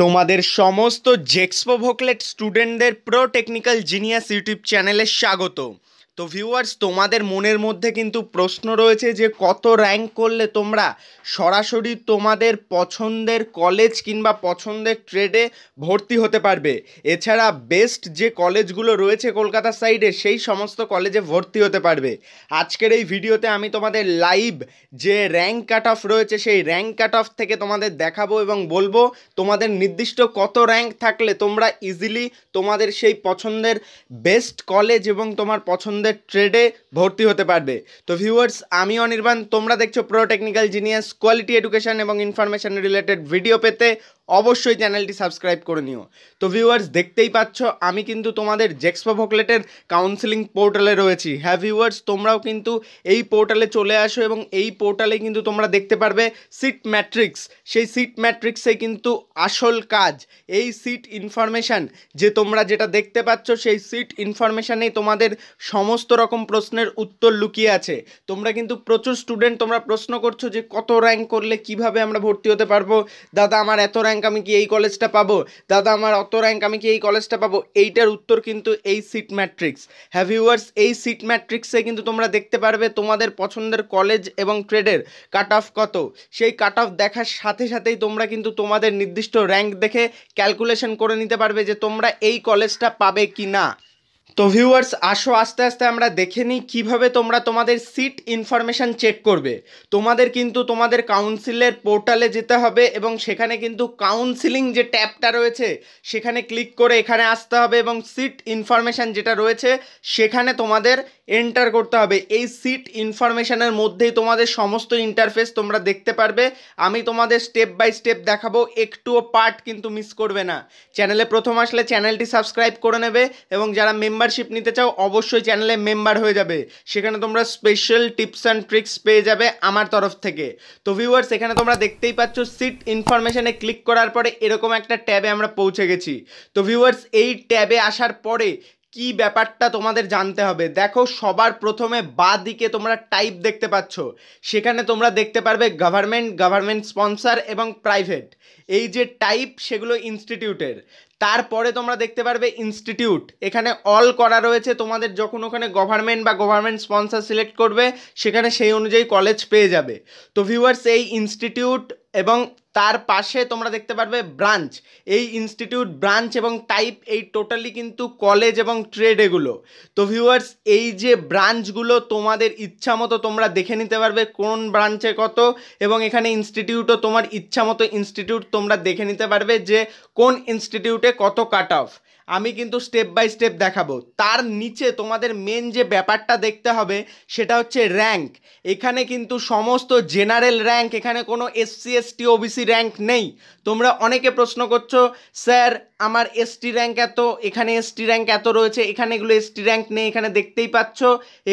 তোমাদের সমস্ত জেক্সপো ভোকলেট স্টুডেন্টদের প্রো টেকনিক্যাল জিনিয়াস ইউটিউব চ্যানেলে স্বাগত তো ভিউয়ার্স তোমাদের মনের মধ্যে কিন্তু প্রশ্ন রয়েছে যে কত র্যাঙ্ক করলে তোমরা সরাসরি তোমাদের পছন্দের কলেজ কিংবা পছন্দের ট্রেডে ভর্তি হতে পারবে এছাড়া বেস্ট যে কলেজগুলো রয়েছে কলকাতা সাইডে সেই সমস্ত কলেজে ভর্তি হতে পারবে আজকের এই ভিডিওতে আমি তোমাদের লাইভ যে র্যাঙ্ক কাট অফ রয়েছে সেই র্যাঙ্ক কাট অফ থেকে তোমাদের দেখাবো এবং বলবো তোমাদের নির্দিষ্ট কত র্যাঙ্ক থাকলে তোমরা ইজিলি তোমাদের সেই পছন্দের বেস্ট কলেজ এবং তোমার পছন্দের তোমাদের ট্রেডে ভর্তি হতে পারবে তো ভিউয়ার্স আমি অনির্বাণ তোমরা দেখছো pro technical genius quality education এবং ইনফরমেশান রিলেটেড ভিডিও পেতে অবশ্যই চ্যানেলটি সাবস্ক্রাইব করে নিও তো ভিউয়ার্স দেখতেই পাচ্ছ আমি কিন্তু তোমাদের জেক্সপো ভোকলেটের কাউন্সিলিং পোর্টালে রয়েছি হ্যাঁ ভিউয়ার্স তোমরাও কিন্তু এই পোর্টালে চলে আসো এবং এই পোর্টালে কিন্তু তোমরা দেখতে পারবে সিট ম্যাট্রিক্স সেই সিট ম্যাট্রিক্সে কিন্তু আসল কাজ এই সিট ইনফরমেশান যে তোমরা যেটা দেখতে পাচ্ছ সেই সিট ইনফরমেশানেই তোমাদের সমস্ত রকম প্রশ্নের উত্তর লুকিয়ে আছে তোমরা কিন্তু প্রচুর স্টুডেন্ট তোমরা প্রশ্ন করছো যে কত র্যাঙ্ক করলে কিভাবে আমরা ভর্তি হতে পারবো দাদা আমার এত র্যাঙ্ক র্যাঙ্ক আমি কি এই কলেজটা পাবো দাদা আমার অত র্যাঙ্ক আমি কি এই কলেজটা পাবো এইটার উত্তর কিন্তু এই সিট ম্যাট্রিক্স হ্যাভ ইউয়ার্স এই সিট ম্যাট্রিক্সে কিন্তু তোমরা দেখতে পারবে তোমাদের পছন্দের কলেজ এবং ট্রেডের কাট অফ কত সেই কাট অফ দেখার সাথে সাথেই তোমরা কিন্তু তোমাদের নির্দিষ্ট র্যাঙ্ক দেখে ক্যালকুলেশন করে নিতে পারবে যে তোমরা এই কলেজটা পাবে কি না তো ভিউয়ার্স আসো আস্তে আস্তে আমরা দেখে নিই কীভাবে তোমরা তোমাদের সিট ইনফরমেশান চেক করবে তোমাদের কিন্তু তোমাদের কাউন্সিলের পোর্টালে যেতে হবে এবং সেখানে কিন্তু কাউন্সিলিং যে ট্যাবটা রয়েছে সেখানে ক্লিক করে এখানে আসতে হবে এবং সিট ইনফরমেশান যেটা রয়েছে সেখানে তোমাদের এন্টার করতে হবে এই সিট ইনফরমেশানের মধ্যেই তোমাদের সমস্ত ইন্টারফেস তোমরা দেখতে পারবে আমি তোমাদের স্টেপ বাই স্টেপ দেখাবো একটুও পার্ট কিন্তু মিস করবে না চ্যানেলে প্রথম আসলে চ্যানেলটি সাবস্ক্রাইব করে নেবে এবং যারা মেম্বার মেম্বারশিপ নিতে চাও অবশ্যই চ্যানেলে মেম্বার হয়ে যাবে সেখানে তোমরা স্পেশাল টিপস অ্যান্ড ট্রিক্স পেয়ে যাবে আমার তরফ থেকে তো ভিউয়ার্স এখানে তোমরা দেখতেই পাচ্ছ সিট ইনফরমেশানে ক্লিক করার পরে এরকম একটা ট্যাবে আমরা পৌঁছে গেছি তো ভিউয়ার্স এই ট্যাবে আসার পরে কি ব্যাপারটা তোমাদের জানতে হবে দেখো সবার প্রথমে বা দিকে তোমরা টাইপ দেখতে পাচ্ছ সেখানে তোমরা দেখতে পারবে গভর্নমেন্ট গভর্নমেন্ট স্পন্সার এবং প্রাইভেট এই যে টাইপ সেগুলো ইনস্টিটিউটের তারপরে তোমরা দেখতে পারবে ইনস্টিটিউট এখানে অল করা রয়েছে তোমাদের যখন ওখানে গভর্নমেন্ট বা গভর্নমেন্ট স্পন্সার সিলেক্ট করবে সেখানে সেই অনুযায়ী কলেজ পেয়ে যাবে তো ভিউয়ার্স এই ইনস্টিটিউট এবং তার পাশে তোমরা দেখতে পারবে ব্রাঞ্চ এই ইনস্টিটিউট ব্রাঞ্চ এবং টাইপ এই টোটালি কিন্তু কলেজ এবং ট্রেড এগুলো তো ভিউয়ার্স এই যে ব্রাঞ্চগুলো তোমাদের ইচ্ছা মতো তোমরা দেখে নিতে পারবে কোন ব্রাঞ্চে কত এবং এখানে ইনস্টিটিউটও তোমার ইচ্ছা মতো ইনস্টিটিউট তোমরা দেখে নিতে পারবে যে কোন ইনস্টিটিউটে কত কাট অফ আমি কিন্তু স্টেপ বাই স্টেপ দেখাবো তার নিচে তোমাদের মেন যে ব্যাপারটা দেখতে হবে সেটা হচ্ছে র্যাঙ্ক এখানে কিন্তু সমস্ত জেনারেল র্যাঙ্ক এখানে কোনো এসসি এসটি ওবিসি র্যাঙ্ক নেই তোমরা অনেকে প্রশ্ন করছো স্যার আমার এসটি র্যাঙ্ক এত এখানে এসটি র্যাঙ্ক এত রয়েছে এখানে এগুলো এসটি র্যাঙ্ক নেই এখানে দেখতেই পাচ্ছ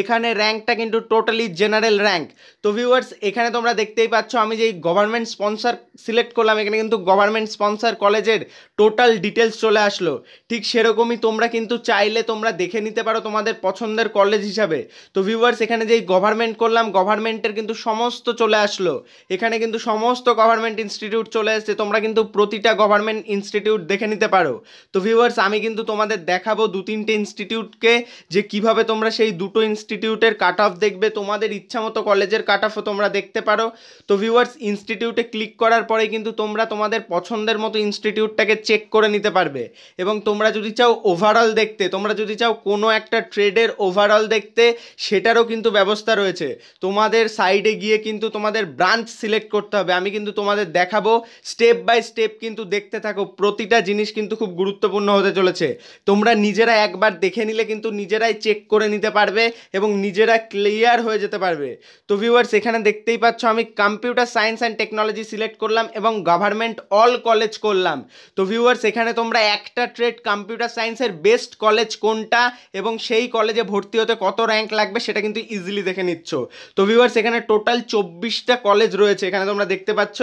এখানে র্যাঙ্কটা কিন্তু টোটালি জেনারেল র্যাঙ্ক তো ভিউয়ার্স এখানে তোমরা দেখতেই পাচ্ছ আমি যেই গভর্নমেন্ট স্পন্সার সিলেক্ট করলাম এখানে কিন্তু গভর্নমেন্ট স্পন্সার কলেজের টোটাল ডিটেলস চলে আসলো ঠিক সেরকমই তোমরা কিন্তু চাইলে তোমরা দেখে নিতে পারো তোমাদের পছন্দের কলেজ হিসাবে তো ভিউয়ার্স এখানে যেই গভর্নমেন্ট করলাম গভর্নমেন্টের কিন্তু সমস্ত চলে আসলো এখানে কিন্তু সমস্ত গভর্নমেন্ট ইনস্টিটিউট চলে এসছে তোমরা কিন্তু প্রতিটা গভর্নমেন্ট ইনস্টিটিউট দেখে নিতে পারো তো ভিউয়ার্স আমি কিন্তু তোমাদের দেখাবো দু তিনটে ইনস্টিটিউটকে যে কিভাবে তোমরা সেই দুটো ইনস্টিটিউটের কাট অফ দেখবে তোমাদের ইচ্ছামতো কলেজের কাট অফও তোমরা দেখতে পারো তো ভিউয়ার্স ইনস্টিটিউটে ক্লিক করার পরে কিন্তু তোমরা তোমাদের পছন্দের মতো ইনস্টিটিউটটাকে চেক করে নিতে পারবে এবং তোমরা যদি চাও ওভারঅল দেখতে তোমরা যদি চাও কোনো একটা ট্রেডের ওভারঅল দেখতে সেটারও কিন্তু ব্যবস্থা রয়েছে তোমাদের সাইডে গিয়ে কিন্তু তোমাদের ব্রাঞ্চ সিলেক্ট করতে হবে আমি কিন্তু তোমাদের দেখাবো স্টেপ বাই স্টেপ কিন্তু দেখতে থাকো প্রতিটা জিনিস কিন্তু কিন্তু খুব গুরুত্বপূর্ণ হতে চলেছে তোমরা নিজেরা একবার দেখে নিলে কিন্তু নিজেরাই চেক করে নিতে পারবে এবং নিজেরা ক্লিয়ার হয়ে যেতে পারবে তো ভিউয়ার্স এখানে দেখতেই পাচ্ছ আমি computer science and technology select করলাম এবং গভর্নমেন্ট অল কলেজ করলাম তো ভিউয়ার্স এখানে তোমরা একটা ট্রেড কম্পিউটার সায়েন্সের বেস্ট কলেজ কোনটা এবং সেই কলেজে ভর্তি হতে কত র্যাঙ্ক লাগবে সেটা কিন্তু ইজিলি দেখে নিচ্ছ তো ভিউয়ার্স এখানে টোটাল চব্বিশটা কলেজ রয়েছে এখানে তোমরা দেখতে পাচ্ছ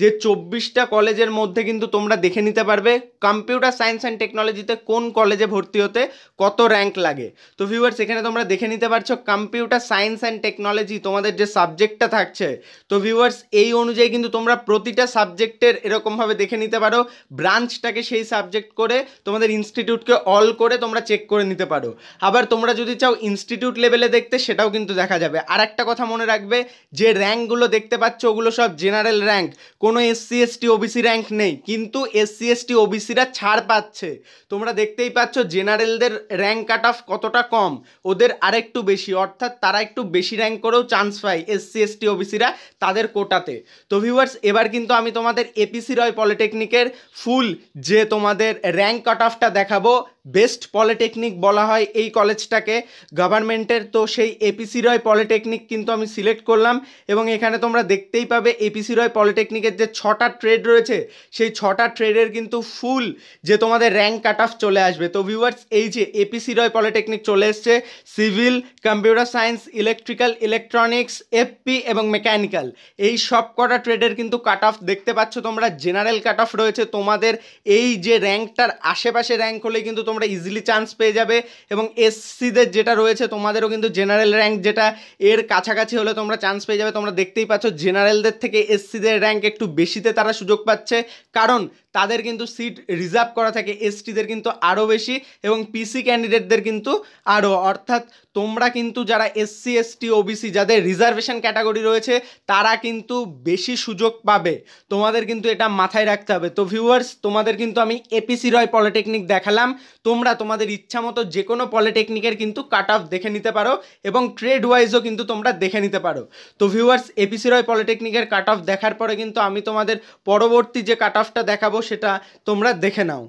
যে চব্বিশটা কলেজের মধ্যে কিন্তু তোমরা দেখে নিতে পারবে কম কম্পিউটার সায়েন্স অ্যান্ড টেকনোলজিতে কোন কলেজে ভর্তি হতে কত র্যাঙ্ক লাগে তো ভিউয়ার্স এখানে তোমরা দেখে নিতে পারছো কম্পিউটার সায়েন্স অ্যান্ড টেকনোলজি তোমাদের যে সাবজেক্টটা থাকছে তো ভিউয়ার্স এই অনুযায়ী কিন্তু তোমরা প্রতিটা সাবজেক্টের এরকমভাবে দেখে নিতে পারো ব্রাঞ্চটাকে সেই সাবজেক্ট করে তোমাদের ইনস্টিটিউটকে অল করে তোমরা চেক করে নিতে পারো আবার তোমরা যদি চাও ইনস্টিটিউট লেভেলে দেখতে সেটাও কিন্তু দেখা যাবে আর একটা কথা মনে রাখবে যে র্যাঙ্কগুলো দেখতে পাচ্ছ ওগুলো সব জেনারেল র্যাঙ্ক কোনো এসসি এসটি ওবিসি র্যাঙ্ক নেই কিন্তু এসসি এসটি ওবিসিরা ছাড় পাচ্ছে তোমরা দেখতেই পাচ্ছ জেনারেলদের র্যাঙ্ক কাট অফ কতটা কম ওদের আরেকটু বেশি অর্থাৎ তারা একটু বেশি র্যাঙ্ক করেও চান্স পায় এসসি এসটি ওবিসিরা তাদের কোটাতে তো ভিউয়ার্স এবার কিন্তু আমি তোমাদের এপিসি রয় পলিটেকনিকের ফুল যে তোমাদের র্যাঙ্ক কাট অফটা দেখাবো বেস্ট পলিটেকনিক বলা হয় এই কলেজটাকে গভর্নমেন্টের তো সেই এপিসি রয় পলিটেকনিক কিন্তু আমি সিলেক্ট করলাম এবং এখানে তোমরা দেখতেই পাবে এপিসি রয় পলিটেকনিকের যে ছটা ট্রেড রয়েছে সেই ছটা ট্রেডের কিন্তু ফুল যে তোমাদের র্যাঙ্ক কাট অফ চলে আসবে তো ভিউয়ার্স এই যে এপিসি রয় পলিটেকনিক চলে এসছে civil computer science electrical electronics FP এবং মেকানিক্যাল এই সব কটা ট্রেডের কিন্তু কাট অফ দেখতে পাচ্ছ তোমরা জেনারেল কাট অফ রয়েছে তোমাদের এই যে র্যাঙ্কটার আশেপাশে র্যাঙ্ক হলে কিন্তু তোমরা ইজিলি চান্স পেয়ে যাবে এবং এসসিদের যেটা রয়েছে তোমাদেরও কিন্তু জেনারেল র্যাঙ্ক যেটা এর কাছাকাছি হলে তোমরা চান্স পেয়ে যাবে তোমরা দেখতেই পাচ্ছ জেনারেলদের থেকে এসসিদের র্যাঙ্ক একটু বেশিতে তারা সুযোগ পাচ্ছে কারণ তাদের কিন্তু সিট রিজার্ভ করা থাকে এসটিদের কিন্তু আরও বেশি এবং পিসি ক্যান্ডিডেটদের কিন্তু আরও অর্থাৎ তোমরা কিন্তু যারা এসসি এসটি ওবিসি যাদের রিজার্ভেশন ক্যাটাগরি রয়েছে তারা কিন্তু বেশি সুযোগ পাবে তোমাদের কিন্তু এটা মাথায় রাখতে হবে তো ভিউয়ার্স তোমাদের কিন্তু আমি এপিসি রয় পলিটেকনিক দেখালাম তোমরা তোমাদের ইচ্ছা মতো যে কোনো পলিটেকনিকের কিন্তু কাট অফ দেখে নিতে পারো এবং ট্রেড ওয়াইজও কিন্তু তোমরা দেখে নিতে পারো তো ভিউয়ার্স এপিসি রয় পলিটেকনিকের কাট অফ দেখার পরে কিন্তু আমি তোমাদের পরবর্তী যে কাট অফটা দেখাবো সেটা তোমরা দেখে নাও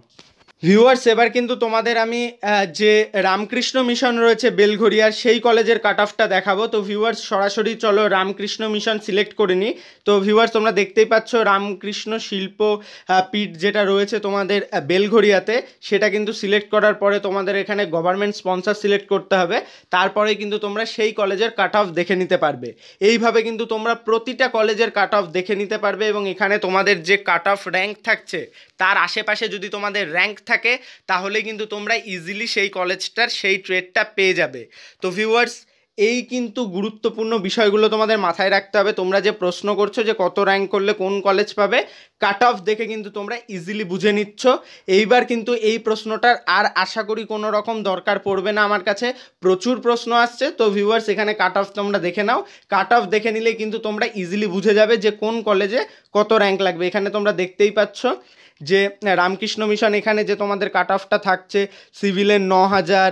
ভিউয়ার্স এবার কিন্তু তোমাদের আমি যে রামকৃষ্ণ মিশন রয়েছে বেলঘরিয়ার সেই কলেজের কাট অফটা দেখাবো তো ভিউয়ার্স সরাসরি চলো রামকৃষ্ণ মিশন সিলেক্ট করে নিই তো ভিউয়ার্স তোমরা দেখতেই পাচ্ছ রামকৃষ্ণ শিল্প পিঠ যেটা রয়েছে তোমাদের বেলঘরিয়াতে সেটা কিন্তু সিলেক্ট করার পরে তোমাদের এখানে গভর্নমেন্ট স্পন্সার সিলেক্ট করতে হবে তারপরে কিন্তু তোমরা সেই কলেজের কাট অফ দেখে নিতে পারবে এইভাবে কিন্তু তোমরা প্রতিটা কলেজের কাট অফ দেখে নিতে পারবে এবং এখানে তোমাদের যে কাট অফ র্যাঙ্ক থাকছে তার আশেপাশে যদি তোমাদের র্যাঙ্ক থাকে তাহলে কিন্তু তোমরা ইজিলি সেই কলেজটার সেই ট্রেডটা পেয়ে যাবে তো ভিউয়ার্স এই কিন্তু গুরুত্বপূর্ণ বিষয়গুলো তোমাদের মাথায় রাখতে হবে তোমরা যে প্রশ্ন করছো যে কত র্যাঙ্ক করলে কোন কলেজ পাবে কাট অফ দেখে কিন্তু তোমরা ইজিলি বুঝে নিচ্ছ এইবার কিন্তু এই প্রশ্নটার আর আশা করি কোনো রকম দরকার পড়বে না আমার কাছে প্রচুর প্রশ্ন আসছে তো ভিউয়ার্স এখানে কাট অফ তোমরা দেখে নাও কাট অফ দেখে নিলে কিন্তু তোমরা ইজিলি বুঝে যাবে যে কোন কলেজে কত র্যাঙ্ক লাগবে এখানে তোমরা দেখতেই পাচ্ছ যে রামকৃষ্ণ মিশন এখানে যে তোমাদের কাট অফটা থাকছে সিভিলের ন হাজার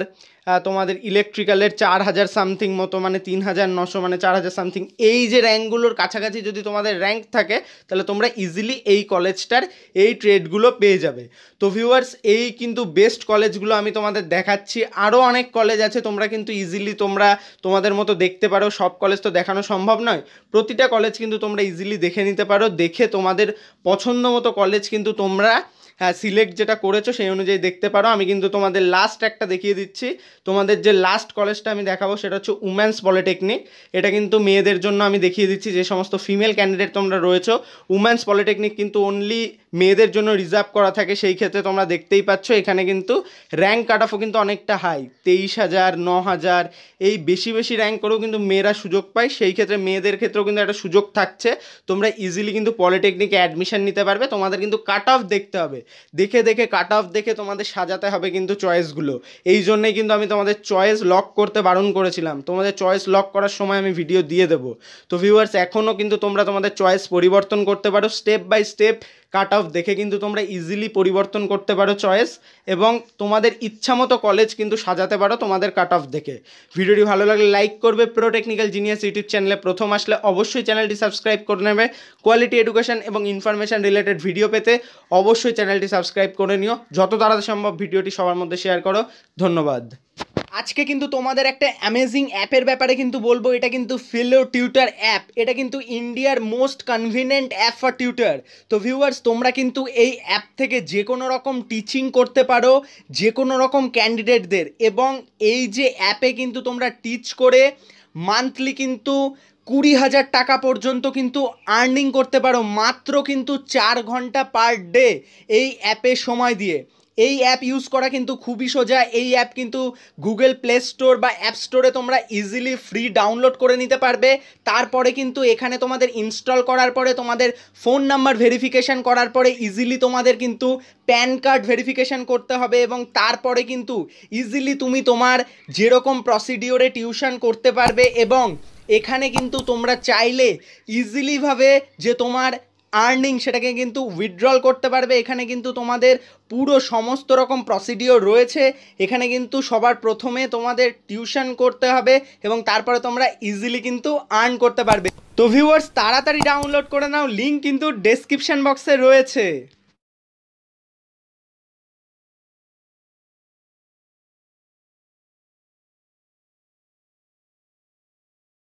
তোমাদের ইলেকট্রিক্যালের চার হাজার সামথিং মতো মানে তিন হাজার নশো মানে চার হাজার সামথিং এই যে র্যাঙ্কগুলোর কাছাকাছি যদি তোমাদের র্যাঙ্ক থাকে তাহলে তোমরা ইজিলি এই কলেজটার এই ট্রেডগুলো পেয়ে যাবে তো ভিউয়ার্স এই কিন্তু বেস্ট কলেজগুলো আমি তোমাদের দেখাচ্ছি আরও অনেক কলেজ আছে তোমরা কিন্তু ইজিলি তোমরা তোমাদের মতো দেখতে পারো সব কলেজ তো দেখানো সম্ভব নয় প্রতিটা কলেজ কিন্তু তোমরা ইজিলি দেখে নিতে পারো দেখে তোমাদের পছন্দ মতো কলেজ কিন্তু তোমরা হ্যাঁ সিলেক্ট যেটা করেছো সেই অনুযায়ী দেখতে পারো আমি কিন্তু তোমাদের লাস্ট একটা দেখিয়ে দিচ্ছি তোমাদের যে লাস্ট কলেজটা আমি দেখাবো সেটা হচ্ছে উম্যান্স পলিটেকনিক এটা কিন্তু মেয়েদের জন্য আমি দেখিয়ে দিচ্ছি যে সমস্ত ফিমেল ক্যান্ডিডেট তোমরা রয়েছো উম্যান্স পলিটেকনিক কিন্তু অনলি মেয়েদের জন্য রিজার্ভ করা থাকে সেই ক্ষেত্রে তোমরা দেখতেই পাচ্ছ এখানে কিন্তু র্যাঙ্ক কাট অফও কিন্তু অনেকটা হাই তেইশ হাজার ন হাজার এই বেশি বেশি র্যাঙ্ক করেও কিন্তু মেয়েরা সুযোগ পায় সেই ক্ষেত্রে মেয়েদের ক্ষেত্রেও কিন্তু একটা সুযোগ থাকছে তোমরা ইজিলি কিন্তু পলিটেকনিকে অ্যাডমিশান নিতে পারবে তোমাদের কিন্তু কাট অফ দেখতে হবে দেখে দেখে কাট অফ দেখে তোমাদের সাজাতে হবে কিন্তু চয়েসগুলো এই জন্যেই কিন্তু আমি তোমাদের চয়েস লক করতে বারণ করেছিলাম তোমাদের চয়েস লক করার সময় আমি ভিডিও দিয়ে দেবো তো ভিউয়ার্স এখনও কিন্তু তোমরা তোমাদের চয়েস পরিবর্তন করতে পারো step by step cut off দেখে কিন্তু তোমরা ইজিলি পরিবর্তন করতে পারো চয়েস এবং তোমাদের ইচ্ছামতো কলেজ কিন্তু সাজাতে পারো তোমাদের কাট অফ দেখে ভিডিওটি ভালো লাগলে লাইক করবে প্রো টেকনিক্যাল জিনিয়াস ইউটিউব চ্যানেলে প্রথম আসলে অবশ্যই চ্যানেলটি সাবস্ক্রাইব করে নেবে কোয়ালিটি এডুকেশন এবং ইনফরমেশান রিলেটেড ভিডিও পেতে অবশ্যই চ্যানেলটি সাবস্ক্রাইব করে নিও যত তাড়াতাড়ি সম্ভব ভিডিওটি সবার মধ্যে শেয়ার করো ধন্যবাদ আজকে কিন্তু তোমাদের একটা অ্যামেজিং অ্যাপের ব্যাপারে কিন্তু বলবো এটা কিন্তু ফিলো টিউটার অ্যাপ এটা কিন্তু ইন্ডিয়ার most convenient app for tutor তো ভিউয়ার্স তোমরা কিন্তু এই অ্যাপ থেকে যে কোনো রকম টিচিং করতে পারো যে কোনো রকম ক্যান্ডিডেটদের এবং এই যে অ্যাপে কিন্তু তোমরা টিচ করে মান্থলি কিন্তু কুড়ি হাজার টাকা পর্যন্ত কিন্তু আর্নিং করতে পারো মাত্র কিন্তু চার ঘন্টা পার ডে এই অ্যাপে সময় দিয়ে এই অ্যাপ ইউজ করা কিন্তু খুবই সোজা এই অ্যাপ কিন্তু গুগল প্লে স্টোর বা অ্যাপ স্টোরে তোমরা ইজিলি ফ্রি ডাউনলোড করে নিতে পারবে তারপরে কিন্তু এখানে তোমাদের ইনস্টল করার পরে তোমাদের ফোন নাম্বার ভেরিফিকেশান করার পরে ইজিলি তোমাদের কিন্তু প্যান কার্ড ভেরিফিকেশান করতে হবে এবং তারপরে কিন্তু ইজিলি তুমি তোমার যেরকম প্রসিডিওরে টিউশন করতে পারবে এবং এখানে কিন্তু তোমরা চাইলে ইজিলিভাবে যে তোমার আর্নিং সেটাকে কিন্তু উইথড্রল করতে পারবে এখানে কিন্তু তোমাদের পুরো সমস্ত রকম প্রসিডিওর রয়েছে এখানে কিন্তু সবার প্রথমে তোমাদের টিউশন করতে হবে এবং তারপরে তোমরা ইজিলি কিন্তু আর্ন করতে পারবে তো ভিউয়ার্স তাড়াতাড়ি ডাউনলোড করে নাও লিঙ্ক কিন্তু ডেসক্রিপশান বক্সে রয়েছে